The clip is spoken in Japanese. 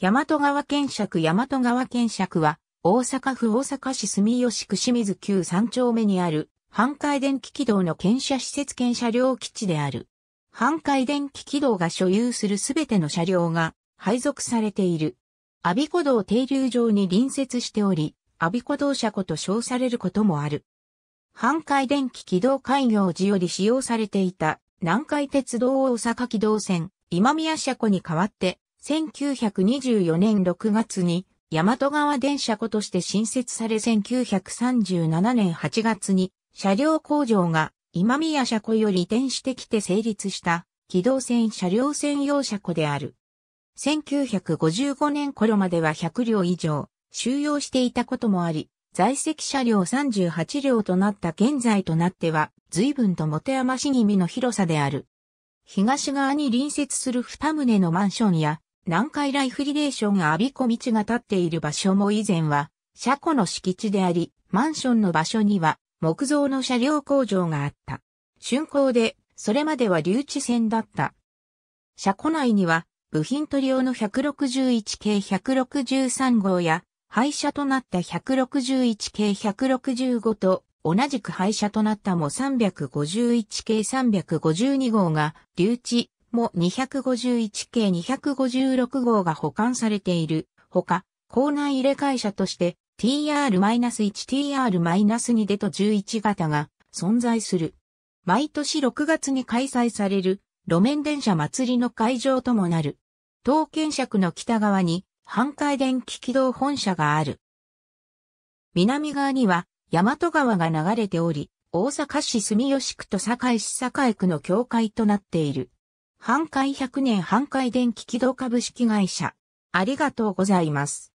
大和川検尺大和川検尺は、大阪府大阪市住吉区清水旧三丁目にある、半海電気軌道の検車施設検車両基地である。半海電気軌道が所有するすべての車両が配属されている。阿鼻子道停留場に隣接しており、阿鼻子道車庫と称されることもある。半海電気軌道開業時より使用されていた南海鉄道大阪軌道線今宮車庫に代わって1924年6月に、大和川電車庫として新設され1937年8月に、車両工場が今宮車庫より移転してきて成立した機動線車両専用車庫である。1955年頃までは100両以上収容していたこともあり、在籍車両38両となった現在となっては随分と持て余し気味の広さである。東側に隣接する二棟のマンションや南海ライフリレーション阿びこ道が立っている場所も以前は、車庫の敷地であり、マンションの場所には木造の車両工場があった。竣工で、それまでは留置線だった。車庫内には、部品塗料の161系163号や、廃車となった161系165と、同じく廃車となったも351系352号が留置、も251系256号が保管されている。ほか、校内入れ替え車として TR-1、TR-2 でと11型が存在する。毎年6月に開催される路面電車祭りの会場ともなる。東建尺の北側に半海電気軌道本社がある。南側には大和川が流れており、大阪市住吉区と堺市堺区の境界となっている。半壊百年半壊電気軌道株式会社。ありがとうございます。